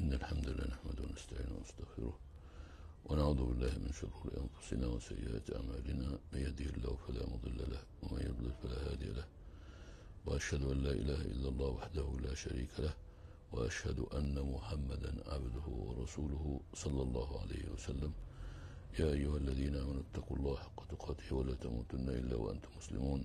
إن الحمد لله نحمده ونستعينه ونستغفره ونعوذ بالله من شرور أنفسنا وسيئات أعمالنا من يهده الله فلا مضل له ومن يضلل فلا هادي له وأشهد أن لا إله إلا الله وحده لا شريك له وأشهد أن محمدا عبده ورسوله صلى الله عليه وسلم يا أيها الذين آمنوا اتقوا الله حق تقاته ولا تموتن إلا وأنتم مسلمون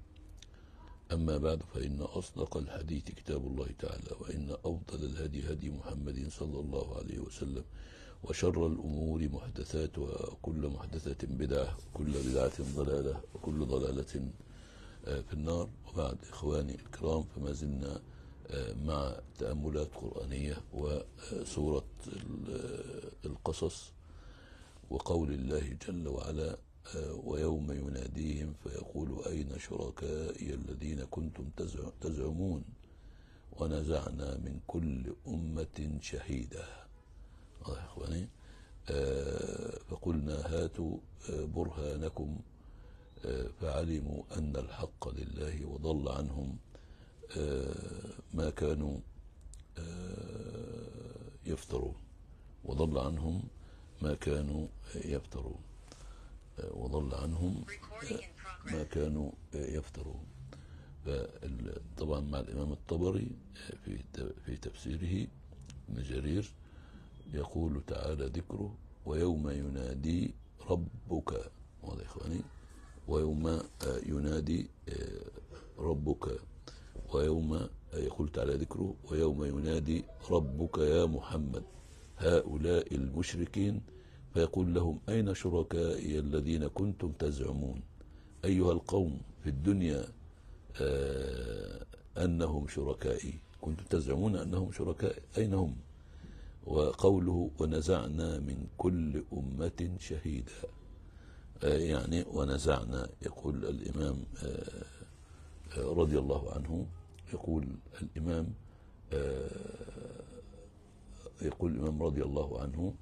أما بعد فإن أصدق الحديث كتاب الله تعالى وإن أفضل الهدي هدي محمد صلى الله عليه وسلم وشر الأمور محدثات وكل محدثة بدعة وكل بدعة ضلالة وكل ضلالة آه، في النار وبعد إخواني الكرام فما زلنا آه، مع تأملات قرآنية وسورة آه، القصص وقول الله جل وعلا ويوم يناديهم فيقول أين شركائي الذين كنتم تزعمون ونزعنا من كل أمة شهيدة واضح يا إخواني آه، فقلنا هاتوا آه، برهانكم آه، فعلموا أن الحق لله وضل عنهم ما كانوا يفترون وضل عنهم ما كانوا يفترون وضل عنهم ما كانوا يفترون طبعا مع الإمام الطبري في في تفسيره ابن جرير يقول تعالى ذكره ويوم ينادي ربك واضح إخواني ويوم ينادي آه، ربك ويوم يقول تعالى ذكره ويوم ينادي ربك يا محمد هؤلاء المشركين فيقول لهم أين شركائي الذين كنتم تزعمون أيها القوم في الدنيا آه، أنهم شركائي كنتم تزعمون أنهم شركائي أين هم وقوله ونزعنا من كل أمة شهيدا آه، يعني ونزعنا آه، يقول الإمام رضي الله عنه يقول الإمام يقول الإمام رضي الله عنه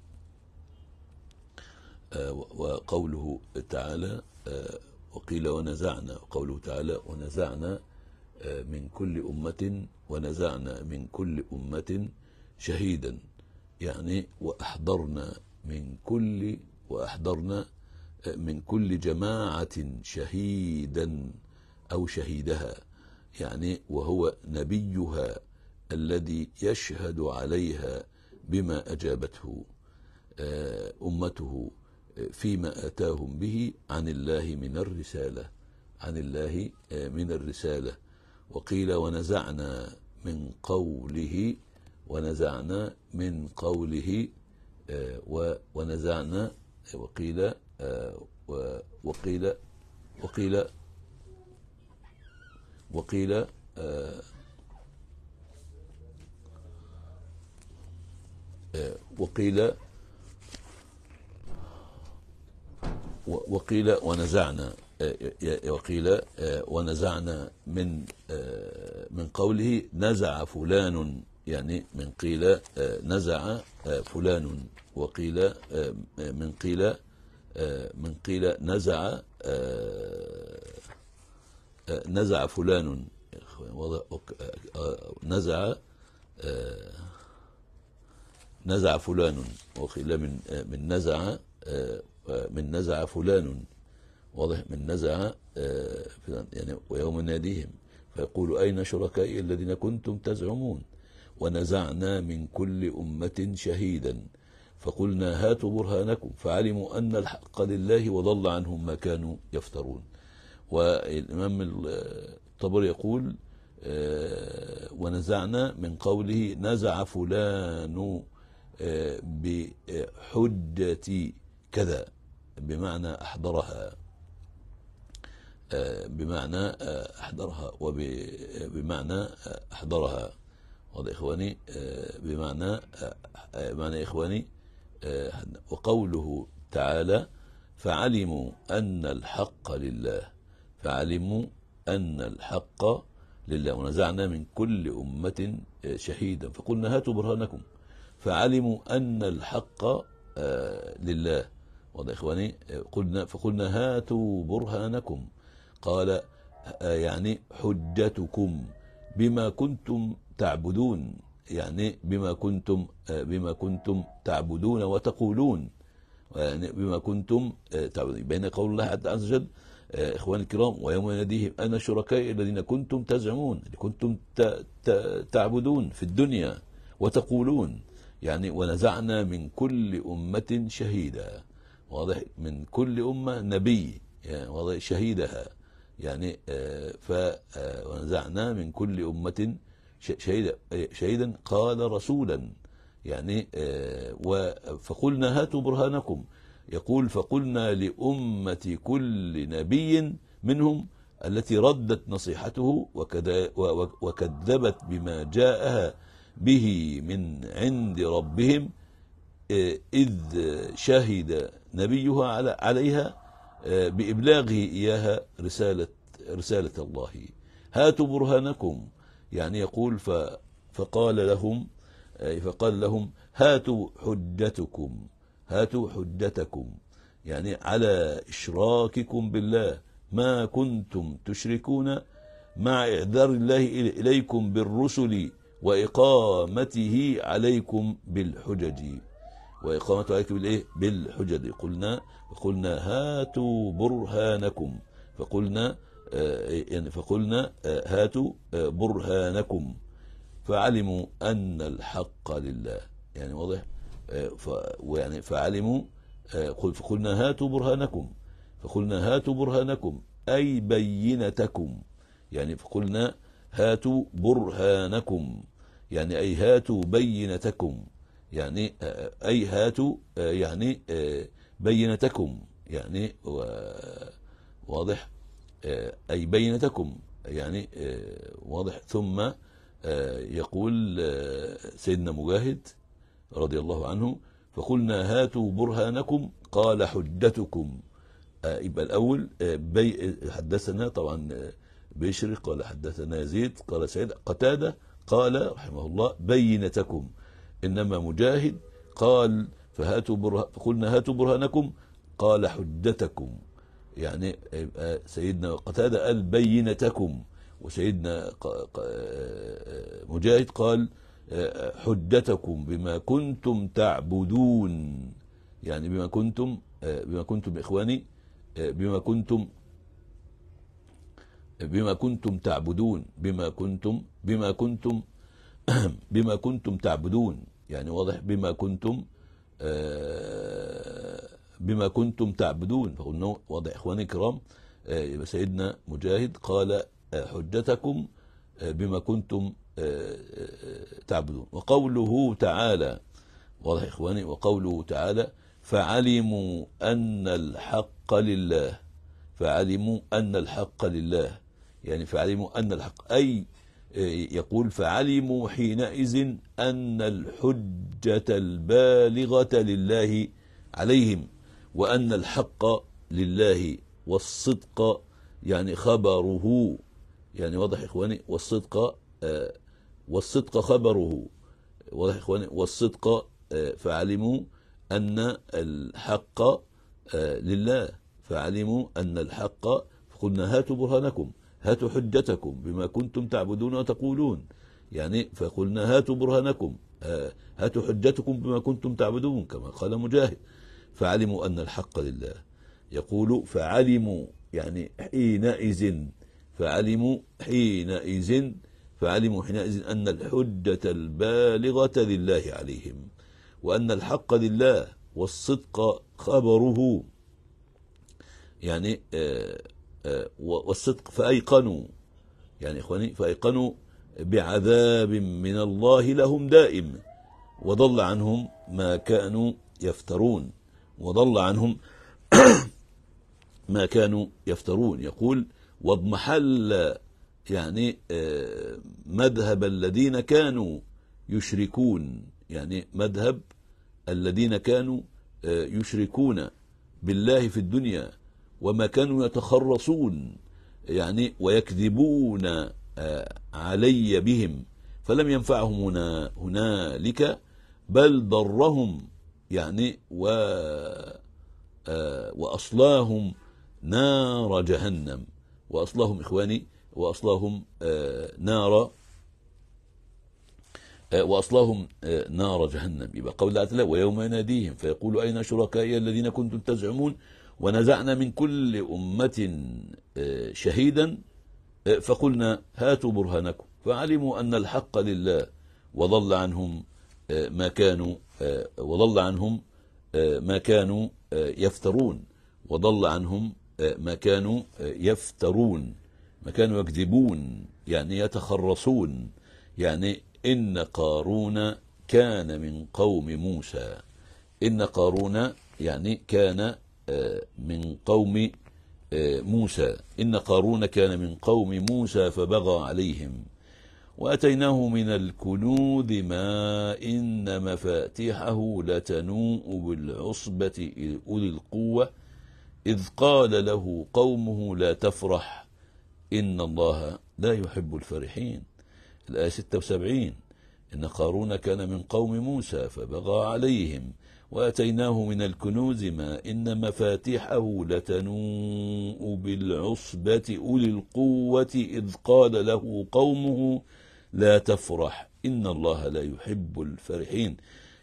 آه، وقوله تعالى آه، وقيل ونزعنا وقوله تعالى ونزعنا آه، من كل أمة ونزعنا من كل أمة شهيدا يعني وأحضرنا من كل وأحضرنا من كل جماعة شهيدا أو شهيدها يعني وهو نبيها الذي يشهد عليها بما أجابته أمته فيما أتاهم به عن الله من الرسالة عن الله آه، من الرسالة وقيل ونزعنا من قوله ونزعنا من قوله آه، ونزعنا آه، وقيل وقيل وقيل وقيل وقيل وقيل ونزعنا آه، آه، وقيل آه، ونزعنا من من قوله نزع فلان يعني من قيل نزع فلان وقيل من قيل من قيل نزع نزع فلان نزع نزع فلان وقيل من من نزع من نزع فلان واضح من نزع آه، يعني ويوم ناديهم فيقول أين شركائي الذين كنتم تزعمون ونزعنا من كل أمة شهيدا فقلنا هاتوا برهانكم فعلموا أن الحق لله وضل عنهم ما كانوا يفترون والإمام الطبري يقول آه، ونزعنا من قوله نزع فلان آه، بحجة كذا بمعنى أحضرها آه، بمعنى آه، أحضرها وبمعنى آه، أحضرها وهذا إخواني بمعنى معنى إخواني وقوله تعالى فعلموا أن الحق لله فعلموا أن الحق لله ونزعنا من كل أمة شهيدا فقلنا هاتوا برهانكم فعلموا أن الحق لله واضح إخواني قلنا فقلنا هاتوا برهانكم قال آه، يعني حجتكم بما كنتم تعبدون يعني بما كنتم آه، بما كنتم تعبدون وتقولون يعني بما كنتم آه، تعبدون بين قول الله عز وجل إخواني الكرام ويوم يناديهم أنا شركائي الذين كنتم تزعمون كنتم تعبدون في الدنيا وتقولون يعني ونزعنا من كل أمة شهيدا واضح من كل أمة نبي يعني واضح شهيدها يعني آه، ف آه، ونزعنا من كل أمة شهيدا آه، شهيدا قال رسولا يعني فقلنا هاتوا برهانكم يقول فقلنا لأمة كل نبي منهم التي ردت نصيحته وكذبت بما جاءها به من عند ربهم إذ شهد نبيها على عليها آه، بإبلاغه إياها رسالة, رسالة الله هاتوا برهانكم يعني يقول فقال لهم فقال لهم هاتوا حجتكم هاتوا حجتكم يعني على إشراككم بالله ما كنتم تشركون مع إعذار الله إليكم بالرسل وإقامته عليكم بالحجج وإقامة عليك بالإيه بالحجج قلنا قلنا هاتوا برهانكم فقلنا آه، يعني فقلنا آه، هاتوا آه، برهانكم فعلموا أن الحق لله يعني واضح ويعني فعلموا فقلنا هاتوا برهانكم فقلنا هاتوا برهانكم أي بينتكم يعني فقلنا هاتوا برهانكم يعني أي هاتوا بينتكم يعني آه، آه، أي هاتوا آه، يعني بينتكم يعني واضح أي بينتكم يعني واضح ثم يقول سيدنا مجاهد رضي الله عنه فقلنا هاتوا برهانكم قال حجتكم يبقى الأول بي حدثنا طبعا بشري قال حدثنا يزيد قال سيد قتادة قال رحمه الله بينتكم إنما مجاهد قال فهاتوا بره فقلنا هاتوا برهانكم قال حجتكم يعني يبقى آه، سيدنا قتادة قال بينتكم وسيدنا آه، مجاهد قال آه، حجتكم بما كنتم تعبدون يعني بما كنتم بما كنتم إخواني بما كنتم بما كنتم تعبدون بما كنتم بما كنتم بما كنتم تعبدون يعني واضح بما كنتم آه، بما كنتم تعبدون فقلنا واضح إخواني الكرام آه، يبقى سيدنا مجاهد قال آه، حجتكم بما كنتم تعبدون وقوله تعالى واضح إخواني وقوله تعالى فعلموا أن الحق لله فعلموا أن الحق لله يعني فعلموا أن الحق أي يقول فعلموا حينئذ أن الحجة البالغة لله عليهم وأن الحق لله والصدق يعني خبره يعني واضح إخواني والصدق آه، والصدق خبره واضح إخواني والصدق آه، فعلموا أن الحق آه، لله فعلموا أن الحق فقلنا هاتوا برهانكم هاتوا حجتكم بما كنتم تعبدون وتقولون يعني فقلنا هاتوا برهانكم آه، هاتوا حجتكم بما كنتم تعبدون كما قال مجاهد فعلموا أن الحق لله يقول فعلموا يعني حينئذ فعلموا حينئذ فعلموا حينئذ أن الحجة البالغة لله عليهم وأن الحق لله والصدق خبره يعني آه آه، والصدق فأيقنوا يعني إخواني فأيقنوا بعذاب من الله لهم دائم وضل عنهم ما كانوا يفترون وضل عنهم ما كانوا يفترون يقول واضمحل يعني آه، مذهب الذين كانوا يشركون يعني مذهب الذين كانوا آه، يشركون بالله في الدنيا وما كانوا يتخرصون يعني ويكذبون آه، علي بهم فلم ينفعهم هنا هنالك بل ضرهم يعني و آه، وأصلاهم نار جهنم وأصلاهم إخواني وأصلاهم آه، نار وأصلاهم نار جهنم يبقى قول الله تعالى ويوم يناديهم فيقول أين شركائي الذين كنتم تزعمون ونزعنا من كل أمة آه، شهيدا آه، فقلنا هاتوا برهانكم فعلموا أن الحق لله وضل عنهم آه، ما كانوا وضل عنهم ما كانوا يفترون وضل عنهم ما كانوا يفترون ما كانوا يكذبون يعني يتخرصون يعني إن قارون كان من قوم موسى إن قارون يعني كان من قوم آه، موسى إن قارون كان من قوم موسى فبغى عليهم وأتيناه من الكنوذ ما إن مفاتيحه لتنوء بالعصبة أولي القوة إذ قال له قومه لا تفرح إن الله لا يحب الفرحين الآية 76 إن قارون كان من قوم موسى فبغى عليهم وأتيناه من الكنوز ما إن مفاتيحه لتنوء بالعصبة أولي القوة إذ قال له قومه لا تفرح إن الله لا يحب الفرحين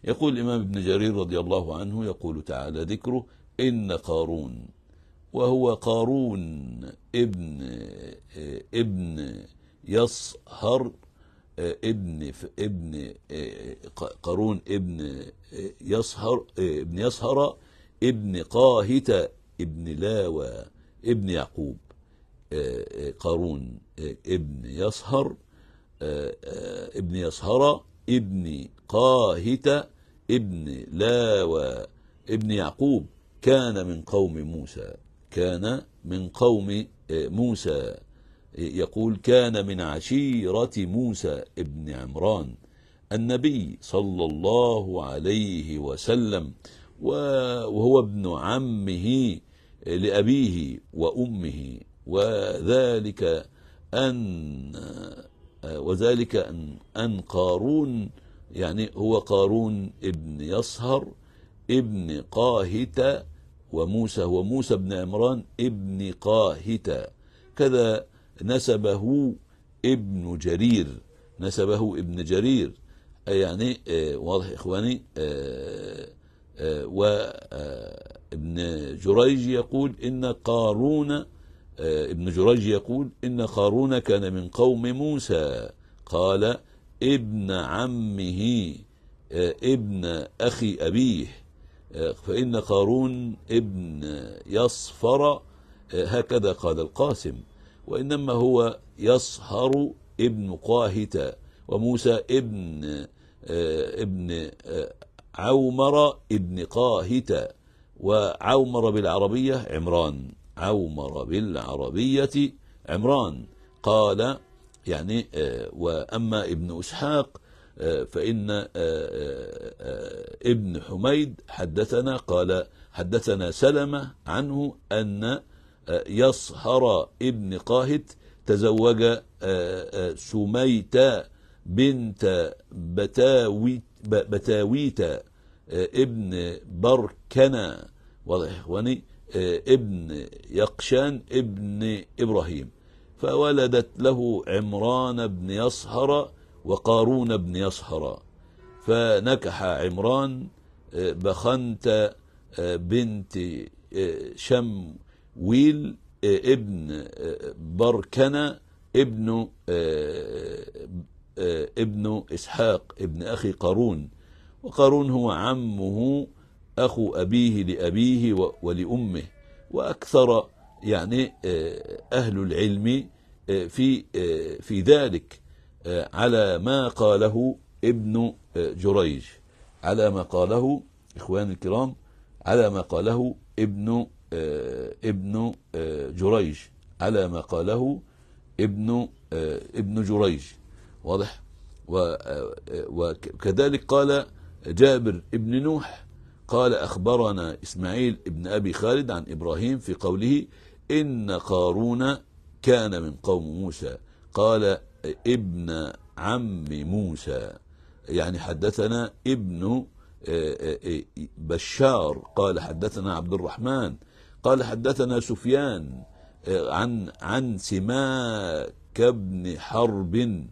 يقول الإمام ابن جرير رضي الله عنه يقول تعالى ذكره إن قارون وهو قارون ابن ابن يصهر ابن ابن آه، قارون ابن آه، يصهر آه، ابن يصهر ابن قاهتة ابن لاوى ابن يعقوب قارون ابن يصهر ابن يصهر ابن قاهتة ابن لاوى ابن يعقوب كان من قوم موسى كان من قوم موسى يقول كان من عشيرة موسى ابن عمران النبي صلى الله عليه وسلم وهو ابن عمه لأبيه وأمه وذلك أن وذلك أن, أن قارون يعني هو قارون ابن يصهر ابن قاهتة وموسى هو موسى بن عمران ابن قاهتة كذا نسبه ابن جرير نسبه ابن جرير يعني آه، واضح إخواني آه، آه، وابن جريج يقول إن قارون ابن جريج يقول إن قارون كان من قوم موسى قال ابن عمه ابن أخي أبيه فإن قارون ابن يصفر هكذا قال القاسم وإنما هو يصهر ابن قاهتا وموسى ابن آه، ابن آه، عومر ابن قاهتا وعومر بالعربية عمران عومر بالعربية عمران قال يعني آه، وأما ابن إسحاق فإن ابن حميد حدثنا قال حدثنا سلمة عنه أن يصهر ابن قاهت تزوج آه، آه، سميتة بنت بتاويت بتاويتة آه، ابن بركنا واضح إخواني ابن يقشان ابن إبراهيم فولدت له عمران بن يصهر وقارون بن يصهر فنكح عمران بخنت بنت شم ويل آه، ابن آه، بركنة ابن آه، ابن إسحاق ابن أخي قارون وقارون هو عمه أخو أبيه لأبيه ولأمه وأكثر يعني أهل العلم في في ذلك على ما قاله ابن جريج على ما قاله إخواني الكرام على ما قاله ابن آه، ابن آه، جريج على ما قاله ابن آه، ابن جريج واضح وكذلك قال جابر ابن نوح قال أخبرنا إسماعيل ابن أبي خالد عن إبراهيم في قوله إن قارون كان من قوم موسى قال ابن عم موسى يعني حدثنا ابن بشار قال حدثنا عبد الرحمن قال حدثنا سفيان آه، عن عن سماك بن حرب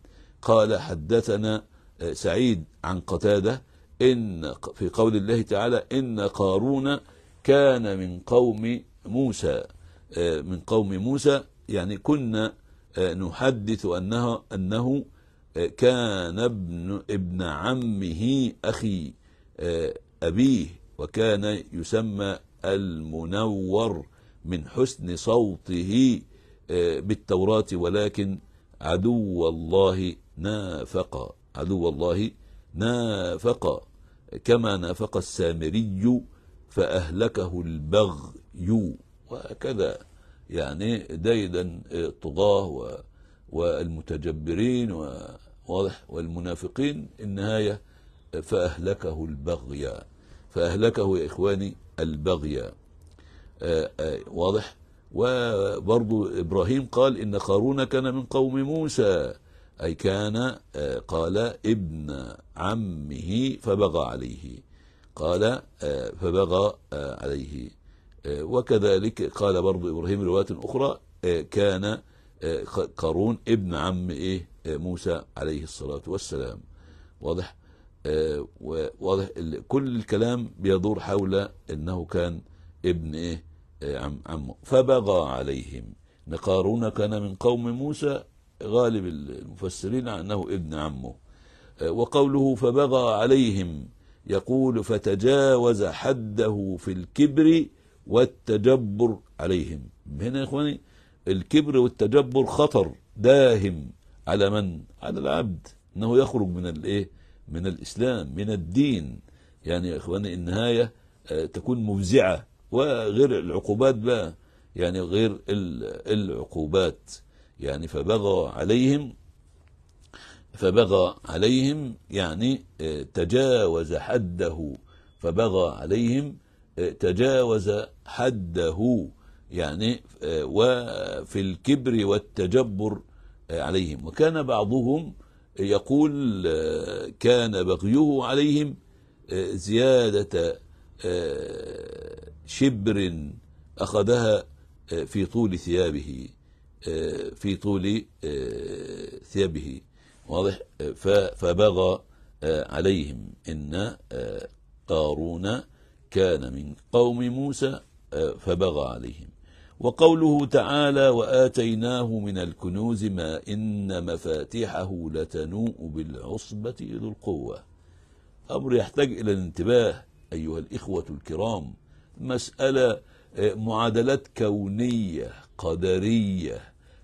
قال حدثنا آه، سعيد عن قتاده ان في قول الله تعالى ان قارون كان من قوم موسى آه، من قوم موسى يعني كنا نحدث انه انه كان ابن ابن عمه اخي ابيه وكان يسمى المنور من حسن صوته آه، بالتوراة ولكن عدو الله نافقا عدو الله نافقا كما نافق السامري فأهلكه البغي وهكذا يعني ديدا الطغاة آه، والمتجبرين واضح والمنافقين النهاية آه، فأهلكه البغي فأهلكه يا إخواني البغي آه، آه، واضح وبرضو إبراهيم قال إن قارون كان من قوم موسى أي كان آه، قال ابن عمه فبغى عليه قال فبغى عليه وكذلك قال برضو إبراهيم رواية أخرى كان قارون ابن عم إيه موسى عليه الصلاة والسلام واضح آه، واضح كل الكلام بيدور حول انه كان ابن ايه آه، عم عمه فبغى عليهم نقارون كان من قوم موسى غالب المفسرين انه ابن عمه آه، وقوله فبغى عليهم يقول فتجاوز حده في الكبر والتجبر عليهم هنا يا اخواني الكبر والتجبر خطر داهم على من على العبد انه يخرج من الايه من الإسلام من الدين يعني يا إخواني النهاية آه، تكون مفزعة وغير العقوبات بقى يعني غير العقوبات يعني فبغى عليهم فبغى عليهم يعني آه، تجاوز حده فبغى عليهم آه، تجاوز حده يعني وفي الكبر والتجبر عليهم وكان بعضهم يقول آه، كان بغيه عليهم آه، زيادة آه، شبر أخذها في طول ثيابه في طول ثيابه واضح فبغى عليهم إن قارون كان من قوم موسى فبغى عليهم وقوله تعالى وآتيناه من الكنوز ما إن مفاتيحه لتنوء بالعصبة ذو القوة أمر يحتاج إلى الانتباه أيها الإخوة الكرام مسألة آه، معادلات كونية قدرية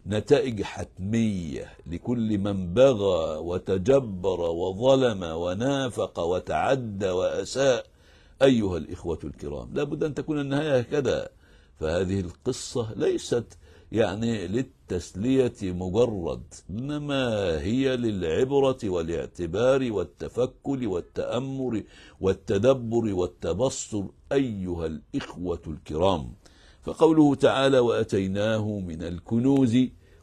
نتائج حتمية لكل من بغى وتجبر وظلم ونافق وتعدى وأساء أيها الإخوة الكرام لابد أن تكون النهاية هكذا فهذه القصة ليست يعني للتسلية مجرد إنما هي للعبرة والاعتبار والتفكر والتأمر والتدبر والتبصر أيها الإخوة الكرام فقوله تعالى وأتيناه من الكنوز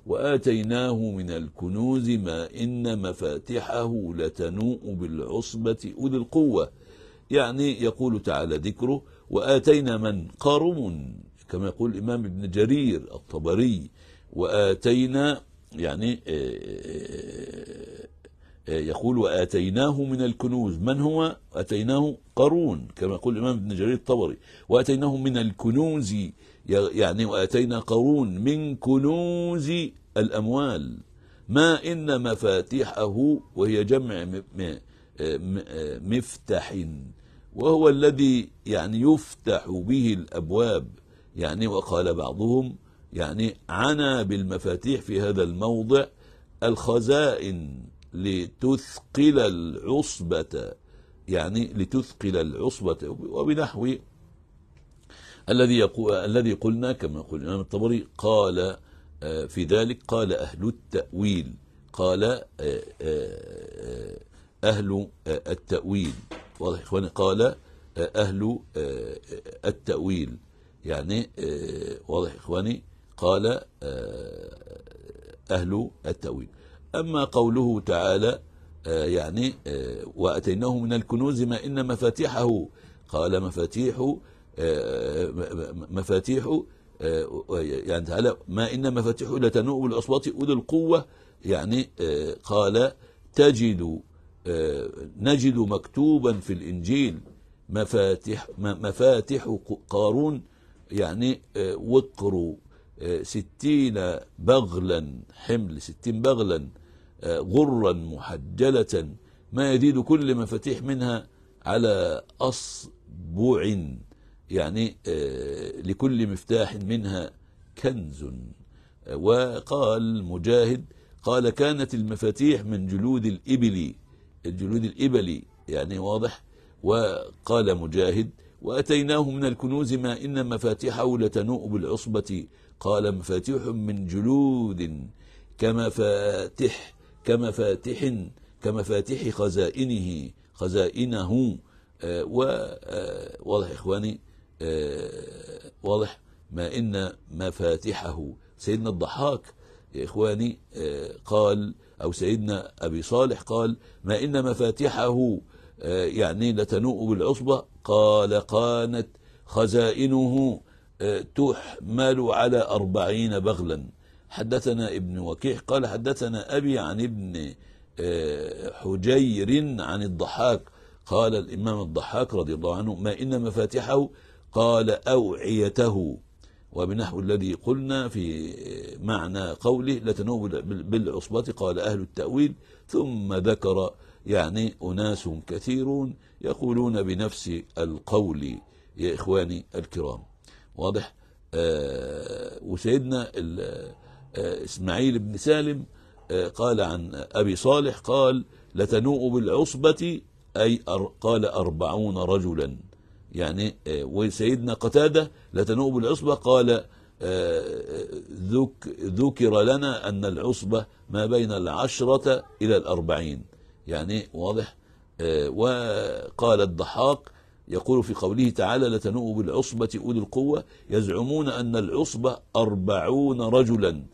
وآتيناه من الكنوز ما إن مفاتحه لتنوء بالعصبة أولي القوة يعني يقول تعالى ذكره وآتينا من قارون كما يقول الإمام ابن جرير الطبري وآتينا يعني آه، آه، آه، يقول وآتيناه من الكنوز من هو أتيناه قارون كما يقول الإمام ابن جرير الطبري وآتيناه من الكنوز يعني وآتينا قارون من كنوز الأموال ما إن مفاتيحه وهي جمع مفتح وهو الذي يعني يفتح به الأبواب يعني وقال بعضهم يعني عنا بالمفاتيح في هذا الموضع الخزائن لتثقل العصبة يعني لتثقل العصبة وبنحو الذي يقول الذي قلنا كما يقول الإمام الطبري قال آه، في ذلك قال أهل التأويل قال آه، آه، أهل التأويل واضح إخواني قال أهل التأويل يعني آه، واضح إخواني قال آه، أهل التأويل أما قوله تعالى آه، يعني وأتيناه من الكنوز ما إن مفاتيحه قال مفاتيح مفاتيح يعني تعالى ما إن مفاتيحه لتنوء بالأصوات أولي القوة يعني قال تجد نجد مكتوبا في الإنجيل مفاتيح مفاتيح قارون يعني آه، وقروا آه، ستين بغلا حمل ستين بغلا آه، غرا محجلة ما يزيد كل مفاتيح منها على أصبع يعني لكل مفتاح منها كنز وقال مجاهد قال كانت المفاتيح من جلود الإبل الجلود الإبلي يعني واضح وقال مجاهد وأتيناه من الكنوز ما إن مفاتحه لتنوء بالعصبة قال مفاتيح من جلود كمفاتح كمفاتح كمفاتح خزائنه خزائنه آه، و آه، واضح إخواني آه، واضح ما إن مفاتحه سيدنا الضحاك يا إخواني قال أو سيدنا أبي صالح قال ما إن مفاتحه آه، يعني لتنوء بالعصبة قال قانت خزائنه آه، تحمل على أربعين بغلا حدثنا ابن وكيح قال حدثنا أبي عن ابن آه، حجير عن الضحاك قال الإمام الضحاك رضي الله عنه ما إن مفاتحه قال أوعيته وبنحو الذي قلنا في معنى قوله لتنوب بالعصبة قال أهل التأويل ثم ذكر يعني أناس كثيرون يقولون بنفس القول يا إخواني الكرام واضح آه وسيدنا آه إسماعيل بن سالم آه قال عن أبي صالح قال لتنوء بالعصبة أي أر قال أربعون رجلا يعني آه، وسيدنا قتادة لتنوء بالعصبة قال آه، ذك ذكر لنا أن العصبة ما بين العشرة إلى الأربعين يعني واضح آه، وقال الضحاك يقول في قوله تعالى لتنوء بالعصبة أولي القوة يزعمون أن العصبة أربعون رجلا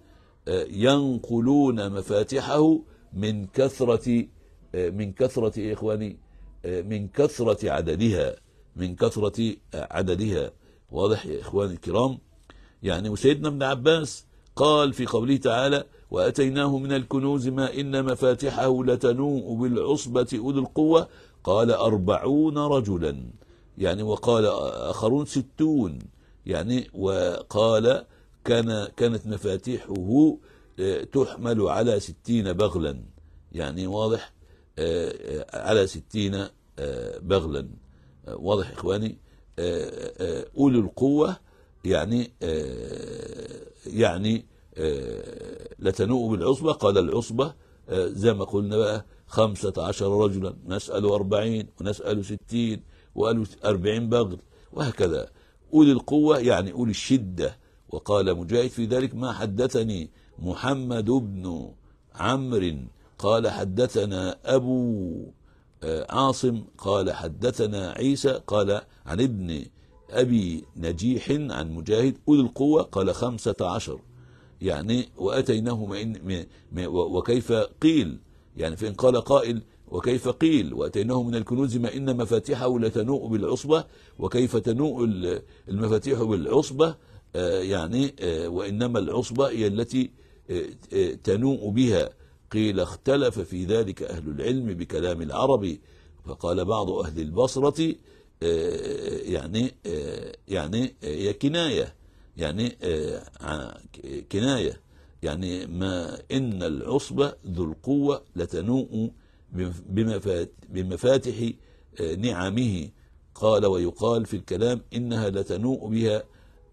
آه، ينقلون مفاتحه من كثرة آه، من كثرة إيه إخواني من كثرة عددها من كثرة عددها واضح يا إخواني الكرام يعني وسيدنا ابن عباس قال في قوله تعالى وأتيناه من الكنوز ما إن مفاتحه لتنوء بالعصبة أولي القوة قال أربعون رجلا يعني وقال آخرون ستون يعني وقال كان كانت مفاتيحه آه، تحمل على ستين بغلا يعني واضح آه، آه، على ستين بغلا واضح إخواني أولي القوة يعني يعني آه، لتنوء بالعصبة قال العصبة آه، زي ما قلنا بقى خمسة عشر رجلا نسأل أربعين ونسأل ستين وقالوا أربعين بغل وهكذا أولي القوة يعني أولي الشدة وقال مجاهد في ذلك ما حدثني محمد بن عمرو قال حدثنا أبو آه، عاصم قال حدثنا عيسى قال عن ابن أبي نجيح عن مجاهد أولي القوة قال خمسة عشر يعني وأتيناه من وكيف قيل يعني فإن قال قائل وكيف قيل وأتيناه من الكنوز ما إن مفاتيحه لتنوء بالعصبة وكيف تنوء المفاتيح بالعصبة آه، يعني آه، وإنما العصبة هي التي آه، تنوء بها قيل اختلف في ذلك أهل العلم بكلام العربي فقال بعض أهل البصرة يعني يعني هي كناية يعني آه، كناية يعني ما إن العصبة ذو القوة لتنوء بمفاتح آه، نعمه قال ويقال في الكلام إنها لتنوء بها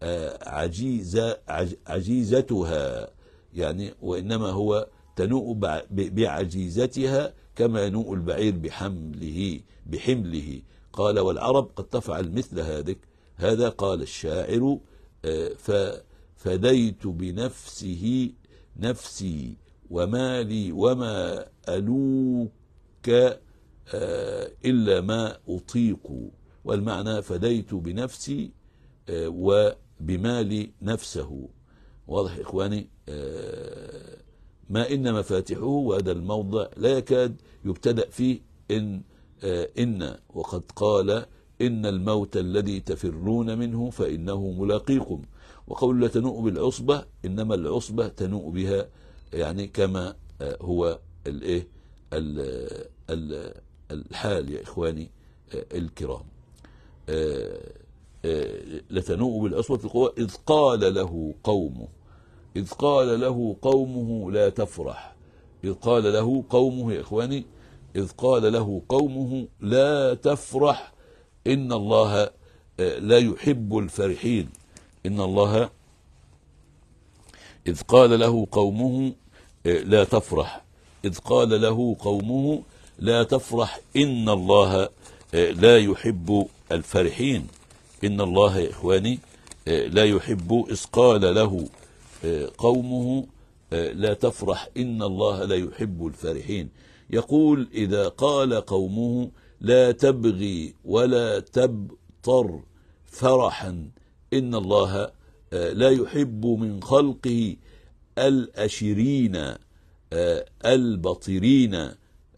آه، عجيزة عجيزتها يعني وإنما هو تنوء بعجيزتها كما ينوء البعير بحمله بحمله قال والعرب قد تفعل مثل هذا هذا قال الشاعر ففديت بنفسه نفسي ومالي وما ألوك آه، إلا ما أطيق والمعنى فديت بنفسي آه، وبمالي نفسه واضح إخواني آه، ما إن مفاتحه وهذا الموضع لا يكاد يبتدأ فيه إن إن وقد قال إن الموت الذي تفرون منه فإنه ملاقيكم وقول لا تنوء بالعصبة إنما العصبة تنوء بها يعني كما آه، هو الايه الحال يا إخواني آه، الكرام آه، لتنوء بالعصبة القوة إذ قال له قومه إذ قال له قومه لا تفرح إذ قال له قومه يا إخواني إذ قال له قومه لا تفرح إن الله آه، لا يحب الفرحين إن الله إذ قال له قومه آه، لا تفرح إذ قال له قومه لا تفرح إن الله آه، لا يحب الفرحين إن الله يا إخواني لا يحب إذ قال له قومه لا تفرح إن الله لا يحب الفرحين يقول إذا قال قومه لا تبغي ولا تبطر فرحا إن الله آه، لا يحب من خلقه الأشرين آه، البطرين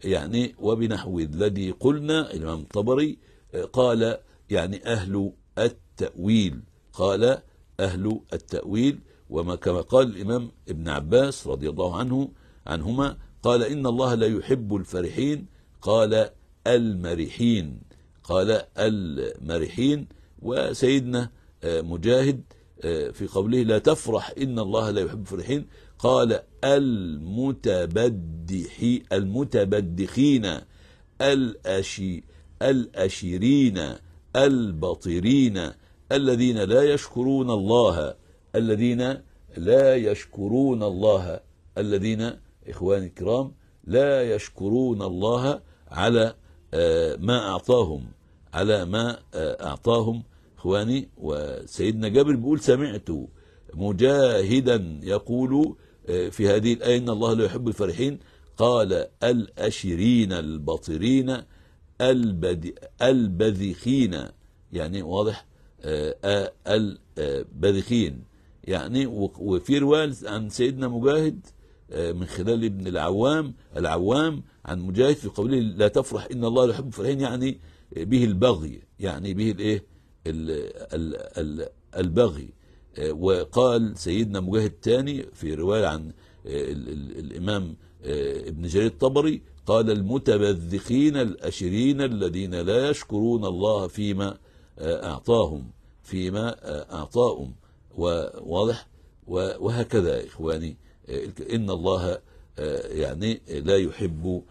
يعني وبنحو الذي قلنا الإمام الطبري آه، قال يعني أهل التأويل قال أهل التأويل وما كما قال الإمام ابن عباس رضي الله عنه عنهما قال إن الله لا يحب الفرحين قال المرحين قال المرحين وسيدنا آه، مجاهد آه، في قوله لا تفرح إن الله لا يحب الفرحين قال المتبدحي المتبدخين الأشي الأشيرين البطرين الذين لا يشكرون الله الذين لا يشكرون الله الذين إخواني الكرام لا يشكرون الله على آه، ما أعطاهم على ما آه، أعطاهم إخواني وسيدنا جابر بيقول سمعت مجاهدا يقول آه، في هذه الآية إن الله لا يحب الفرحين قال الأشرين البطرين البذخين يعني واضح البذخين يعني وفي رواية عن سيدنا مجاهد آه، من خلال ابن العوام العوام عن مجاهد في قوله لا تفرح إن الله يحب الفرحين يعني آه، به البغي يعني به الايه البغي آه، وقال سيدنا مجاهد الثاني في رواية عن الإمام ابن جرير الطبري قال المتبذخين الأشرين الذين لا يشكرون الله فيما أعطاهم فيما أعطاهم وواضح وهكذا يا إخواني إن الله آه، يعني لا يحب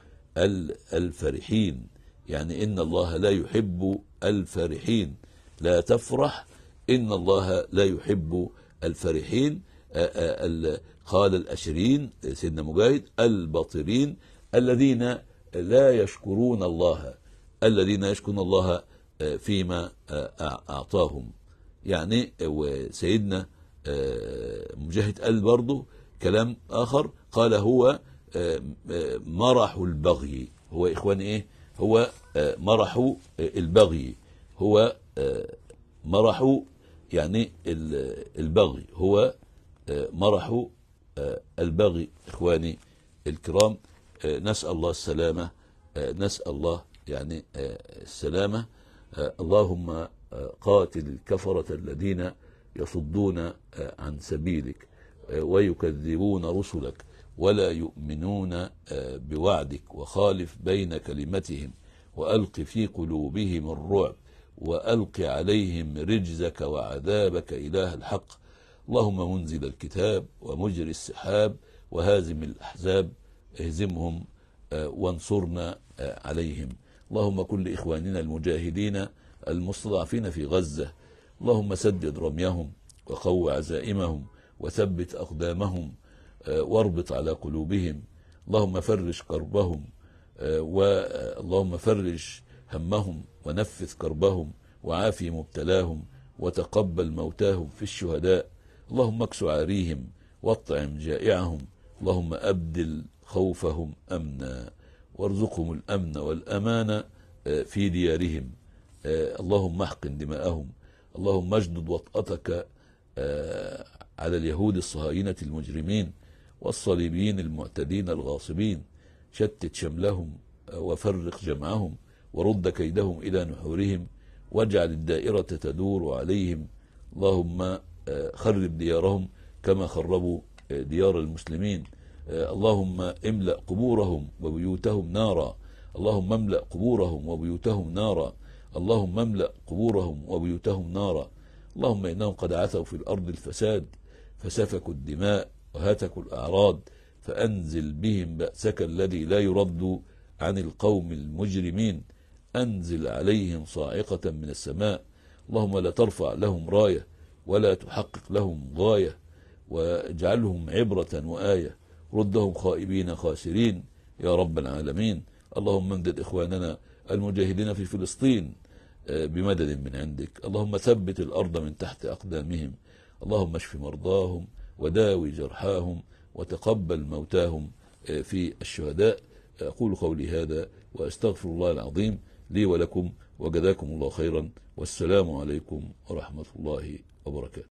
الفرحين يعني إن الله لا يحب الفرحين لا تفرح إن الله لا يحب الفرحين آه، آه، قال الأشرين سيدنا مجاهد البطرين الذين لا يشكرون الله الذين يشكرون الله فيما أعطاهم يعني وسيدنا مجاهد قال برضه كلام آخر قال هو آه، مرح البغي هو إخوان إيه هو آه، مرح آه، البغي هو مرح يعني البغي هو مرح البغي إخواني الكرام نسأل الله السلامة نسأل الله يعني السلامة اللهم قاتل الكفرة الذين يصدون عن سبيلك ويكذبون رسلك ولا يؤمنون آه، بوعدك وخالف بين كلمتهم وألق في قلوبهم الرعب وألق عليهم رجزك وعذابك إله الحق اللهم منزل الكتاب ومجري السحاب وهازم الأحزاب اهزمهم آه، وانصرنا آه، عليهم اللهم كل اخواننا المجاهدين المستضعفين في غزة اللهم سدد رميهم وقو عزائمهم وثبت أقدامهم آه، واربط على قلوبهم اللهم فرج كربهم آه، واللهم فرج همهم ونفذ كربهم وعافي مبتلاهم وتقبل موتاهم في الشهداء اللهم اكس عاريهم واطعم جائعهم اللهم أبدل خوفهم أمنا وارزقهم الأمن والأمان آه، في ديارهم اللهم احقن دماءهم اللهم اجدد وطأتك آه، على اليهود الصهاينة المجرمين والصليبيين المعتدين الغاصبين شتت شملهم وفرق جمعهم ورد كيدهم إلى نحورهم واجعل الدائرة تدور عليهم اللهم آه، خرب ديارهم كما خربوا آه، ديار المسلمين اللهم املأ قبورهم وبيوتهم نارا اللهم املأ قبورهم وبيوتهم نارا اللهم املأ قبورهم وبيوتهم نارا اللهم إنهم قد عثوا في الأرض الفساد فسفكوا الدماء وهتكوا الأعراض فأنزل بهم بأسك الذي لا يرد عن القوم المجرمين أنزل عليهم صاعقة من السماء اللهم لا ترفع لهم راية ولا تحقق لهم غاية واجعلهم عبرة وآية ردهم خائبين خاسرين يا رب العالمين اللهم امدد إخواننا المجاهدين في فلسطين آه، بمدد من عندك اللهم ثبت الأرض من تحت أقدامهم اللهم اشف مرضاهم وداوي جرحاهم وتقبل موتاهم آه، في الشهداء أقول قولي هذا وأستغفر الله العظيم لي ولكم وجزاكم الله خيرا والسلام عليكم ورحمة الله وبركاته